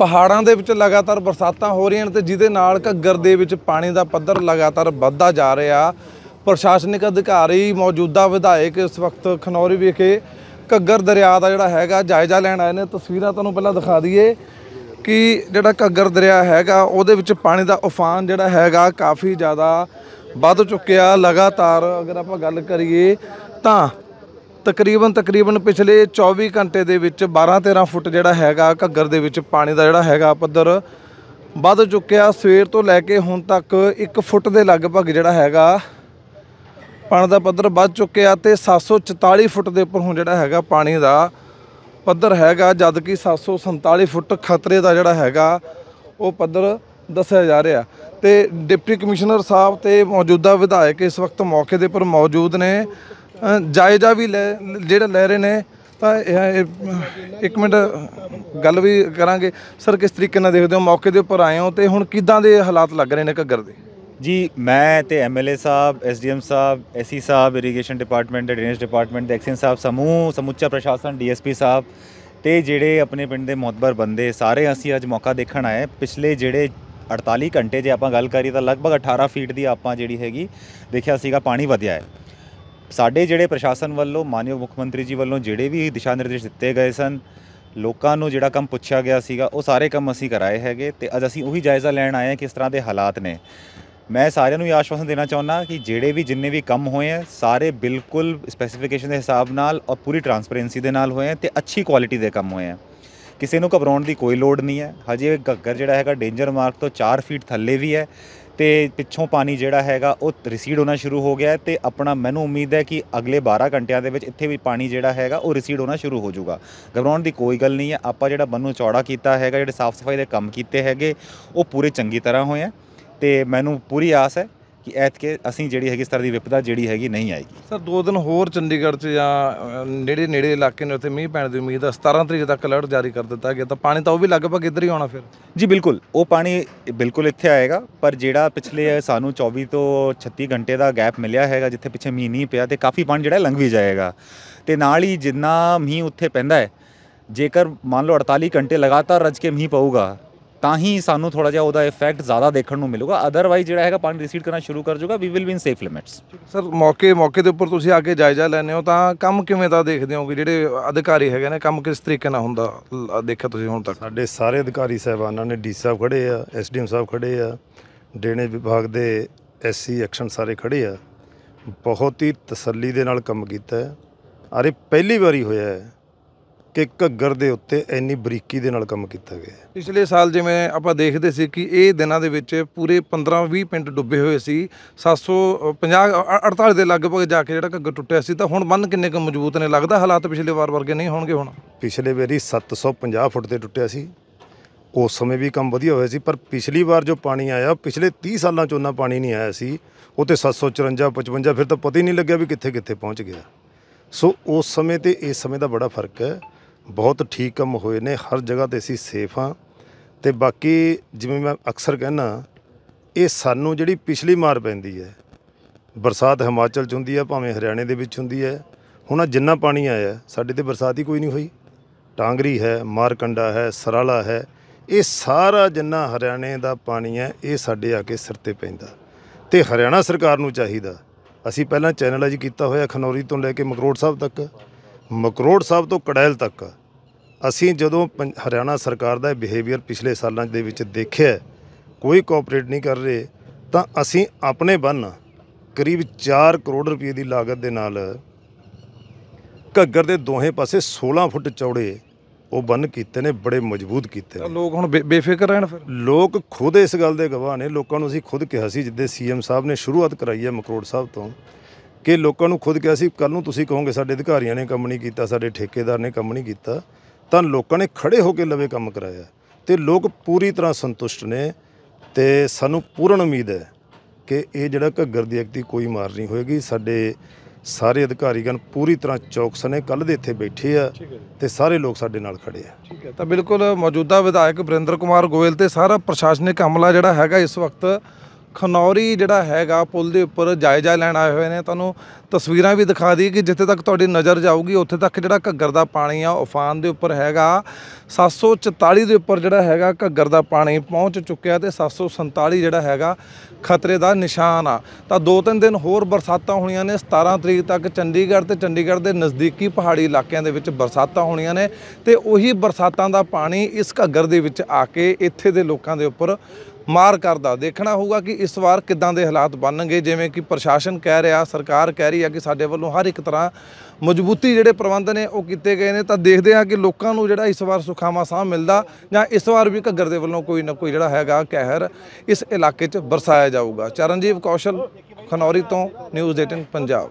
ਪਹਾੜਾਂ ਦੇ ਵਿੱਚ ਲਗਾਤਾਰ ਬਰਸਾਤਾਂ ਹੋ ਰਹੀਆਂ ਨੇ ਤੇ ਜਿਹਦੇ ਨਾਲ ਘੱਗਰ ਦੇ ਵਿੱਚ ਪਾਣੀ ਦਾ ਪੱਧਰ ਲਗਾਤਾਰ ਵੱਧਦਾ ਜਾ ਰਿਹਾ ਪ੍ਰਸ਼ਾਸਨਿਕ ਅਧਿਕਾਰੀ ਮੌਜੂਦਾ ਵਿਧਾਇਕ ਇਸ ਵਕਤ ਖਨੌਰੀ ਵਿਖੇ ਘੱਗਰ ਦਰਿਆ ਦਾ ਜਿਹੜਾ ਹੈਗਾ ਜਾਇਜ਼ਾ ਲੈਣ ਆਏ ਨੇ ਤਸਵੀਰਾਂ ਤੁਹਾਨੂੰ ਪਹਿਲਾਂ ਦਿਖਾ ਦਈਏ ਕਿ ਜਿਹੜਾ ਘੱਗਰ ਦਰਿਆ ਹੈਗਾ ਉਹਦੇ ਵਿੱਚ ਪਾਣੀ ਦਾ ਉਫਾਨ ਜਿਹੜਾ ਹੈਗਾ ਕਾਫੀ ਜ਼ਿਆਦਾ ਵੱਧ ਚੁੱਕਿਆ ਲਗਾਤਾਰ ਅਗਰ ਆਪਾਂ ਗੱਲ ਕਰੀਏ ਤਾਂ ਤਕਰੀਬਨ ਤਕਰੀਬਨ ਪਿਛਲੇ 24 ਘੰਟੇ ਦੇ ਵਿੱਚ 12-13 ਫੁੱਟ ਜਿਹੜਾ ਹੈਗਾ ਘੱਗਰ ਦੇ ਵਿੱਚ ਪਾਣੀ ਦਾ ਜਿਹੜਾ ਹੈਗਾ ਪੱਧਰ ਵੱਧ ਚੁੱਕਿਆ ਸਵੇਰ ਤੋਂ ਲੈ ਕੇ ਹੁਣ ਤੱਕ 1 ਫੁੱਟ ਦੇ ਲਗਭਗ ਜਿਹੜਾ ਹੈਗਾ ਪਾਣੀ ਦਾ ਪੱਧਰ ਵੱਧ ਚੁੱਕਿਆ ਤੇ 744 ਫੁੱਟ ਦੇ ਉੱਪਰ ਹੁਣ ਜਿਹੜਾ ਹੈਗਾ ਪਾਣੀ ਦਾ ਪੱਧਰ ਹੈਗਾ ਜਦ ਕਿ 747 ਫੁੱਟ ਖਤਰੇ ਦਾ ਜਿਹੜਾ ਹੈਗਾ ਉਹ ਪੱਧਰ ਦੱਸਿਆ ਜਾ ਰਿਹਾ ਤੇ ਡਿਪਟੀ ਕਮਿਸ਼ਨਰ ਸਾਹਿਬ ਤੇ ਮੌਜੂਦਾ ਵਿਧਾਇਕ ਇਸ ਵਕਤ ਮੌਕੇ ਦੇ ਉੱਪਰ ਮੌਜੂਦ ਨੇ ਜਾਇਜ਼ਾ ਵੀ ਲੈ ਜਿਹੜਾ ਲੈ ਰਹੇ ਨੇ ਤਾਂ ਇੱਕ ਮਿੰਟ ਗੱਲ ਵੀ ਕਰਾਂਗੇ ਸਰ ਕਿਸ ਤਰੀਕੇ ਨਾਲ ਦੇਖਦੇ ਹੋ ਮੌਕੇ ਦੇ ਉੱਪਰ ਆਏ ਹੋ ਤੇ ਹੁਣ ਕਿਦਾਂ ਦੇ ਹਾਲਾਤ ਲੱਗ ਰਹੇ ਨੇ ਘੱਗਰ ਦੇ ਜੀ ਮੈਂ ਤੇ ਐਮਐਲਏ ਸਾਹਿਬ ਐਸਡੀਐਮ ਸਾਹਿਬ ਐਸਸੀ ਸਾਹਿਬ ਇਰੀਗੇਸ਼ਨ ਡਿਪਾਰਟਮੈਂਟ ਦੇ ਡਰੇਨੇਜ ਡਿਪਾਰਟਮੈਂਟ ਦੇ ਐਕਸ਼ਨ ਸਾਹਿਬ ਸਮੂਹ ਸਮੁੱਚਾ ਪ੍ਰਸ਼ਾਸਨ ਡੀਐਸਪੀ ਸਾਹਿਬ ਤੇ ਜਿਹੜੇ ਆਪਣੇ ਪਿੰਡ ਦੇ ਮੌਤਬਰ ਬੰਦੇ ਸਾਰੇ ਅਸੀਂ ਅੱਜ ਮੌਕਾ ਦੇਖਣ ਆਏ ਪਿਛਲੇ ਜਿਹੜੇ 48 ਘੰਟੇ ਜੇ ਆਪਾਂ ਗੱਲ ਕਰੀ ਤਾਂ ਲਗਭਗ 18 ਫੀਟ ਦੀ ਆਪਾਂ ਜਿਹੜੀ ਹੈਗੀ ਦੇਖਿਆ ਸੀਗਾ ਪਾਣੀ ਵਧਿਆ ਹੈ ਸਾਡੇ ਜਿਹੜੇ ਪ੍ਰਸ਼ਾਸਨ ਵੱਲੋਂ ਮਾਨਯੋਗ ਮੁੱਖ ਮੰਤਰੀ ਜੀ ਵੱਲੋਂ ਜਿਹੜੇ ਵੀ ਦਿਸ਼ਾ ਨਿਰਦੇਸ਼ ਦਿੱਤੇ ਗਏ ਸਨ ਲੋਕਾਂ ਨੂੰ ਜਿਹੜਾ ਕੰਮ ਪੁੱਛਿਆ ਗਿਆ ਸੀਗਾ ਉਹ ਸਾਰੇ ਕੰਮ ਅਸੀਂ ਕਰਾਏ ਹੈਗੇ ਤੇ ਅੱਜ ਅਸੀਂ ਉਹੀ ਜਾਇਜ਼ਾ ਲੈਣ ਆਏ ਆ ਕਿ ਇਸ ਤਰ੍ਹਾਂ ਦੇ ਹਾਲਾਤ ਨੇ ਮੈਂ ਸਾਰਿਆਂ ਨੂੰ ਇਹ ਆਸ਼ਵਾਸਨ ਦੇਣਾ ਚਾਹੁੰਦਾ ਕਿ ਜਿਹੜੇ ਵੀ ਜਿੰਨੇ ਵੀ ਕੰਮ ਹੋਏ ਆ ਸਾਰੇ ਬਿਲਕੁਲ ਸਪੈਸੀਫਿਕੇਸ਼ਨ ਦੇ ਹਿਸਾਬ ਨਾਲ ਔਰ ਪੂਰੀ ਟਰਾਂਸਪੇਰੈਂਸੀ ਦੇ ਨਾਲ ਹੋਏ ਆ ਤੇ ਅੱਛੀ ਕੁਆਲਿਟੀ ਦੇ ਕੰਮ ਹੋਏ ਆ ਕਿਸੇ ਨੂੰ ਘਬਰਾਉਣ ਦੀ ਕੋਈ ਲੋੜ ਨਹੀਂ ਹੈ ਹਜੇ ਗੱਗਰ ਜਿਹੜਾ ਹੈਗਾ ਡੇਂਜਰ ਮਾਰਕ ਤੋਂ 4 ਫੀਟ ਥੱਲੇ ਵੀ ਹੈ ਤੇ ਪਿੱਛੋਂ ਪਾਣੀ ਜਿਹੜਾ ਹੈਗਾ ਉਹ ਰਿਸੀਡ ਹੋਣਾ ਸ਼ੁਰੂ ਹੋ ਗਿਆ ਤੇ ਆਪਣਾ ਮੈਨੂੰ ਉਮੀਦ ਹੈ ਕਿ ਅਗਲੇ 12 ਘੰਟਿਆਂ ਦੇ ਵਿੱਚ ਇੱਥੇ ਵੀ ਪਾਣੀ ਜਿਹੜਾ ਹੈਗਾ ਉਹ ਰਿਸੀਡ ਹੋਣਾ ਸ਼ੁਰੂ ਹੋ ਜਾਊਗਾ ਘਬਰਾਉਣ ਦੀ ਕੋਈ ਗੱਲ ਨਹੀਂ ਹੈ ਆਪਾਂ ਜਿਹੜਾ ਬੰਨੂ ਚੌੜਾ ਕੀਤਾ ਹੈਗਾ ਜਿਹੜੇ ਸਾਫ਼ ਸਫਾਈ ਦੇ ਕੰਮ ਕੀਤੇ ਹੈਗੇ ਉਹ ਪੂਰੇ ਚੰਗੀ ਤਰ੍ਹਾਂ ਹੋਏ ਆ ਤੇ ਮੈਨੂੰ ਪੂਰੀ ਆਸ ਹੈ ਕਿ ਐਤਕੇ ਅਸੀਂ ਜਿਹੜੀ ਹੈਗੀ ਇਸ ਤਰ੍ਹਾਂ ਦੀ ਵਿਪਤਾ ਜਿਹੜੀ ਹੈਗੀ ਨਹੀਂ ਆਏਗੀ ਸਰ ਦੋ ਦਿਨ ਹੋਰ ਚੰਡੀਗੜ੍ਹ 'ਚ ਜਾਂ ਨੇੜੇ ਨੇੜੇ ਇਲਾਕੇ ਨੇ ਉੱਥੇ ਮੀਂਹ ਪੈਣ ਦੀ ਉਮੀਦ ਹੈ 17 ਤਰੀਕ ਤੱਕ ਅਲਰਟ ਜਾਰੀ ਕਰ ਦਿੱਤਾ ਗਿਆ ਤਾਂ ਪਾਣੀ ਤਾਂ ਉਹ ਵੀ ਲਗਭਗ ਇੱਧਰ ਹੀ ਆਉਣਾ ਫਿਰ ਜੀ ਬਿਲਕੁਲ ਉਹ ਪਾਣੀ ਬਿਲਕੁਲ ਇੱਥੇ ਆਏਗਾ ਪਰ ਜਿਹੜਾ ਪਿਛਲੇ ਸਾਨੂੰ 24 ਤੋਂ 36 ਘੰਟੇ ਦਾ ਗੈਪ ਮਿਲਿਆ ਹੈਗਾ ਜਿੱਥੇ ਪਿੱਛੇ ਮੀਂਹ ਨਹੀਂ ਪਿਆ ਤੇ ਕਾਫੀ ਪਾਣੀ ਜਿਹੜਾ ਲੰਘ ਵੀ ਜਾਏਗਾ ਤੇ ਨਾਲ ਹੀ ਜਿੰਨਾ ਮੀਂਹ ਉੱਥੇ ਪੈਂਦਾ ਹੈ ਜੇਕਰ ਮੰਨ ਲਓ 48 ਘੰਟੇ ਲਗਾਤਾਰ ਰਜ ਕੇ ਮੀਂਹ ਪਊਗਾ ਤਾਂ ਹੀ ਸਾਨੂੰ ਥੋੜਾ ਜਿਹਾ ਉਹਦਾ ਇਫੈਕਟ ਜ਼ਿਆਦਾ ਦੇਖਣ ਨੂੰ ਮਿਲੂਗਾ ਅਦਰਵਾਈਜ਼ ਜਿਹੜਾ ਹੈਗਾ ਪਾਣੀ ਰੀਸੀਡ ਕਰਨਾ ਸ਼ੁਰੂ ਕਰ ਜਾਊਗਾ we will be in safe limits sir ਮੌਕੇ ਮੌਕੇ ਦੇ ਉੱਪਰ ਤੁਸੀਂ ਆ ਕੇ ਜਾਇਜ਼ਾ ਲੈਣੇ ਹੋ ਤਾਂ ਕੰਮ ਕਿਵੇਂ ਦਾ ਦੇਖਦੇ ਹੋ ਵੀ ਜਿਹੜੇ ਅਧਿਕਾਰੀ ਹੈਗੇ ਨੇ ਕੰਮ ਕਿਸ ਤਰੀਕੇ ਨਾਲ ਹੁੰਦਾ ਦੇਖਿਆ ਤੁਸੀਂ ਹੁਣ ਤੱਕ ਸਾਡੇ ਸਾਰੇ ਅਧਿਕਾਰੀ ਸਹਿਬਾਨਾਂ ਨੇ ਡੀ ਸਾਹਿਬ ਖੜੇ ਆ ਐਸਡੀਐਮ ਸਾਹਿਬ ਖੜੇ ਆ ਡੇਣੇ ਵਿਭਾਗ ਦੇ ਐਸਸੀ ਐਕਸ਼ਨ ਸਾਰੇ ਖੜੇ ਆ ਬਹੁਤ ਹੀ ਤਸੱਲੀ ਦੇ ਨਾਲ ਕੰਮ ਕੀਤਾ ਹੈ ਅਰੇ ਪਹਿਲੀ ਵਾਰੀ ਹੋਇਆ ਹੈ ਕਿ ਘੱਗਰ ਦੇ ਉੱਤੇ ਇੰਨੀ ਬਰੀਕੀ ਦੇ ਨਾਲ ਕੰਮ ਕੀਤਾ ਗਿਆ ਹੈ ਪਿਛਲੇ ਸਾਲ ਜਿਵੇਂ ਆਪਾਂ ਦੇਖਦੇ ਸੀ ਕਿ ਇਹ ਦਿਨਾਂ ਦੇ ਵਿੱਚ ਪੂਰੇ 15-20 ਪਿੰਡ ਡੁੱਬੇ ਹੋਏ ਸੀ 750 48 ਦੇ ਲਗਭਗ ਜਾ ਕੇ ਜਿਹੜਾ ਘੱਗਰ ਟੁੱਟਿਆ ਸੀ ਤਾਂ ਹੁਣ ਬੰਨ ਕਿੰਨੇ ਕੁ ਮਜ਼ਬੂਤ ਨੇ ਲੱਗਦਾ ਹਾਲਾਤ ਪਿਛਲੇ ਵਾਰ ਵਰਗੇ ਨਹੀਂ ਹੋਣਗੇ ਹੁਣ ਪਿਛਲੇ ਵਾਰੀ 750 ਫੁੱਟ ਤੇ ਟੁੱਟਿਆ ਸੀ ਉਸ ਸਮੇਂ ਵੀ ਕੰਮ ਵਧੀਆ ਹੋਇਆ ਸੀ ਪਰ ਪਿਛਲੀ ਵਾਰ ਜੋ ਪਾਣੀ ਆਇਆ ਪਿਛਲੇ 30 ਸਾਲਾਂ ਚ ਉਹਨਾਂ ਪਾਣੀ ਨਹੀਂ ਆਇਆ ਸੀ ਉਹ ਤੇ 754 55 ਫਿਰ ਤਾਂ ਪਤਾ ਹੀ ਨਹੀਂ ਲੱਗਿਆ ਵੀ ਕਿੱਥੇ ਕਿੱਥੇ ਪਹੁੰਚ ਗਿਆ ਸੋ ਉਸ ਸਮੇਂ ਤੇ ਇਸ ਸਮੇਂ ਦਾ ਬੜਾ ਫਰਕ ਹੈ ਬਹੁਤ ਠੀਕ ਕੰਮ ਹੋਏ ਨੇ ਹਰ ਜਗ੍ਹਾ ਤੇ ਅਸੀਂ ਸੇਫ ਆ ਤੇ ਬਾਕੀ ਜਿਵੇਂ ਮੈਂ ਅਕਸਰ ਕਹਿੰਨਾ ਇਹ ਸਾਨੂੰ ਜਿਹੜੀ ਪਿਛਲੀ ਮਾਰ ਪੈਂਦੀ ਹੈ ਬਰਸਾਤ ਹਿਮਾਚਲ ਚ ਹੁੰਦੀ ਹੈ ਭਾਵੇਂ ਹਰਿਆਣੇ ਦੇ ਵਿੱਚ ਹੁੰਦੀ ਹੈ ਹੁਣ ਜਿੰਨਾ ਪਾਣੀ ਆਇਆ ਸਾਡੇ ਤੇ ਬਰਸਾਤ ਹੀ ਕੋਈ ਨਹੀਂ ਹੋਈ ਟਾਂਗਰੀ ਹੈ ਮਾਰਕੰਡਾ ਹੈ ਸਰਾਲਾ ਹੈ ਇਹ ਸਾਰਾ ਜਿੰਨਾ ਹਰਿਆਣੇ ਦਾ ਪਾਣੀ ਹੈ ਇਹ ਸਾਡੇ ਆ ਕੇ ਸਿਰ ਤੇ ਪੈਂਦਾ ਤੇ ਹਰਿਆਣਾ ਸਰਕਾਰ ਨੂੰ ਚਾਹੀਦਾ ਅਸੀਂ ਪਹਿਲਾਂ ਚੈਨਲ ਅਜ ਕੀਤਾ ਹੋਇਆ ਖਨੌਰੀ ਤੋਂ ਲੈ ਕੇ ਮਕਰੋੜ ਸਾਹਿਬ ਤੱਕ ਮਕਰੋੜ ਸਾਹਿਬ ਤੋਂ ਕੜੈਲ ਤੱਕ ਅਸੀਂ ਜਦੋਂ ਹਰਿਆਣਾ ਸਰਕਾਰ ਦਾ ਬਿਹੇਵੀਅਰ ਪਿਛਲੇ ਸਾਲਾਂ ਦੇ ਵਿੱਚ ਦੇਖਿਆ ਕੋਈ ਕੋਆਪਰੇਟ ਨਹੀਂ ਕਰ ਰਹੇ ਤਾਂ ਅਸੀਂ ਆਪਣੇ ਬੰਨ ਕਰੀਬ 4 ਕਰੋੜ ਰੁਪਏ ਦੀ ਲਾਗਤ ਦੇ ਨਾਲ ਘੱਗਰ ਦੇ ਦੋਹੇ ਪਾਸੇ 16 ਫੁੱਟ ਚੌੜੇ ਉਹ ਬੰਨ ਕੀਤੇ ਨੇ ਬੜੇ ਮਜ਼ਬੂਤ ਕੀਤੇ ਨੇ ਲੋਕ ਹੁਣ ਬੇਫਿਕਰ ਰਹਿਣ ਫਿਰ ਲੋਕ ਖੁਦ ਇਸ ਗੱਲ ਦੇ ਗਵਾਹ ਨੇ ਲੋਕਾਂ ਨੂੰ ਅਸੀਂ ਖੁਦ ਕਿਹਾ ਸੀ ਜਿੱਦੇ ਸੀਐਮ ਸਾਹਿਬ ਨੇ ਸ਼ੁਰੂਆਤ ਕਰਾਈ ਹੈ ਮਕਰੋੜ ਸਾਹਿਬ ਤੋਂ ਕਿ ਲੋਕਾਂ ਨੂੰ ਖੁਦ ਕਿਹਾ ਸੀ ਕੱਲ ਨੂੰ ਤੁਸੀਂ ਕਹੋਗੇ ਸਾਡੇ ਅਧਿਕਾਰੀਆਂ ਨੇ ਕੰਮ ਨਹੀਂ ਕੀਤਾ ਸਾਡੇ ਠੇਕੇਦਾਰ ਨੇ ਕੰਮ ਨਹੀਂ ਕੀਤਾ ਤਾਂ ਲੋਕਾਂ ਨੇ ਖੜੇ ਹੋ ਕੇ ਲਵੇ ਕੰਮ ਕਰਾਇਆ ਤੇ ਲੋਕ ਪੂਰੀ ਤਰ੍ਹਾਂ ਸੰਤੁਸ਼ਟ ਨੇ ਤੇ ਸਾਨੂੰ ਪੂਰਨ ਉਮੀਦ ਹੈ ਕਿ ਇਹ ਜਿਹੜਾ ਘੱਗਰ ਦੀ ਅਕਤੀ ਕੋਈ ਮਾਰ ਨਹੀਂ ਹੋਏਗੀ ਸਾਡੇ ਸਾਰੇ ਅਧਿਕਾਰੀਗਣ ਪੂਰੀ ਤਰ੍ਹਾਂ ਚੌਕਸ ਨੇ ਕੱਲ ਦੇ ਇੱਥੇ ਬੈਠੇ ਆ ਤੇ ਸਾਰੇ ਲੋਕ ਸਾਡੇ ਨਾਲ ਖੜੇ ਆ ਠੀਕ ਹੈ ਤਾਂ ਬਿਲਕੁਲ ਮੌਜੂਦਾ ਵਿਧਾਇਕ ਬ੍ਰਿੰਦਰ ਕੁਮਾਰ ਗੋਇਲ ਤੇ ਸਾਰਾ ਪ੍ਰਸ਼ਾਸਨਿਕ ਅਮਲਾ ਜਿਹੜਾ ਹੈਗਾ ਇਸ ਵਕਤ ਖਨੌਰੀ ਜਿਹੜਾ ਹੈਗਾ ਪੁਲ ਦੇ ਉੱਪਰ ਜਾਇਜ਼ਾ ਲੈਣ ਆਏ ਹੋਏ ਨੇ ਤੁਹਾਨੂੰ ਤਸਵੀਰਾਂ ਵੀ ਦਿਖਾ ਦਈਏ ਕਿ ਜਿੱਥੇ ਤੱਕ ਤੁਹਾਡੀ ਨਜ਼ਰ ਜਾਊਗੀ ਉੱਥੇ ਤੱਕ ਜਿਹੜਾ ਘੱਗਰ ਦਾ ਪਾਣੀ ਆ ਉਫਾਨ ਦੇ ਉੱਪਰ ਹੈਗਾ 744 ਦੇ ਉੱਪਰ ਜਿਹੜਾ ਹੈਗਾ ਘੱਗਰ ਦਾ ਪਾਣੀ ਪਹੁੰਚ ਚੁੱਕਿਆ ਤੇ 747 ਜਿਹੜਾ ਹੈਗਾ ਖਤਰੇ ਦਾ ਨਿਸ਼ਾਨ ਆ ਤਾਂ ਦੋ ਤਿੰਨ ਦਿਨ ਹੋਰ ਬਰਸਾਤਾਂ ਹੋਣੀਆਂ ਨੇ 17 ਤਰੀਕ ਤੱਕ ਚੰਡੀਗੜ੍ਹ ਤੇ ਚੰਡੀਗੜ੍ਹ ਦੇ ਨਜ਼ਦੀਕੀ ਪਹਾੜੀ ਇਲਾਕਿਆਂ ਦੇ ਵਿੱਚ ਬਰਸਾਤਾਂ ਹੋਣੀਆਂ ਨੇ ਤੇ ਉਹੀ ਬਰਸਾਤਾਂ ਦਾ ਪਾਣੀ ਇਸ ਘੱਗਰ ਦੇ ਵਿੱਚ ਆ ਕੇ ਇੱਥੇ ਦੇ ਲੋਕਾਂ ਦੇ ਉੱਪਰ ਮਾਰ ਕਰਦਾ ਦੇਖਣਾ ਹੋਊਗਾ ਕਿ ਇਸ ਵਾਰ ਕਿਦਾਂ ਦੇ ਹਾਲਾਤ ਬਣਨਗੇ ਜਿਵੇਂ ਕਿ ਪ੍ਰਸ਼ਾਸਨ ਕਹਿ ਰਿਹਾ ਸਰਕਾਰ ਕਹਿ ਰਹੀ ਹੈ ਕਿ ਸਾਡੇ ਵੱਲੋਂ ਹਰ ਇੱਕ ਤਰ੍ਹਾਂ ਮਜ਼ਬੂਤੀ ਜਿਹੜੇ ਪ੍ਰਬੰਧ ਨੇ ਉਹ ਕੀਤੇ ਗਏ ਨੇ ਤਾਂ ਦੇਖਦੇ ਹਾਂ ਕਿ ਲੋਕਾਂ ਨੂੰ ਜਿਹੜਾ ਇਸ ਵਾਰ ਸੁਖਾਵਾ ਸਾਹ ਮਿਲਦਾ ਜਾਂ ਇਸ ਵਾਰ ਵੀ ਘੱਗਰ ਦੇ ਵੱਲੋਂ ਕੋਈ ਨਾ ਕੋਈ ਜਿਹੜਾ ਹੈਗਾ ਕਹਿਰ ਇਸ ਇਲਾਕੇ 'ਚ ਬਰਸਾਇਆ ਜਾਊਗਾ ਚਰਨਜੀਵ ਕੌਸ਼ਲ ਖਨੌਰੀ ਤੋਂ ਨਿਊਜ਼ 18 ਪੰਜਾਬ